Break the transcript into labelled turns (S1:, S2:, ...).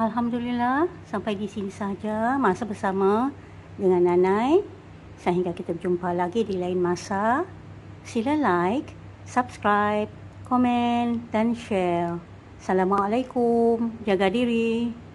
S1: Alhamdulillah sampai di sini saja masa bersama dengan Nanai sehingga kita berjumpa lagi di lain masa. Sila like, subscribe, komen dan share. Assalamualaikum. Jaga diri.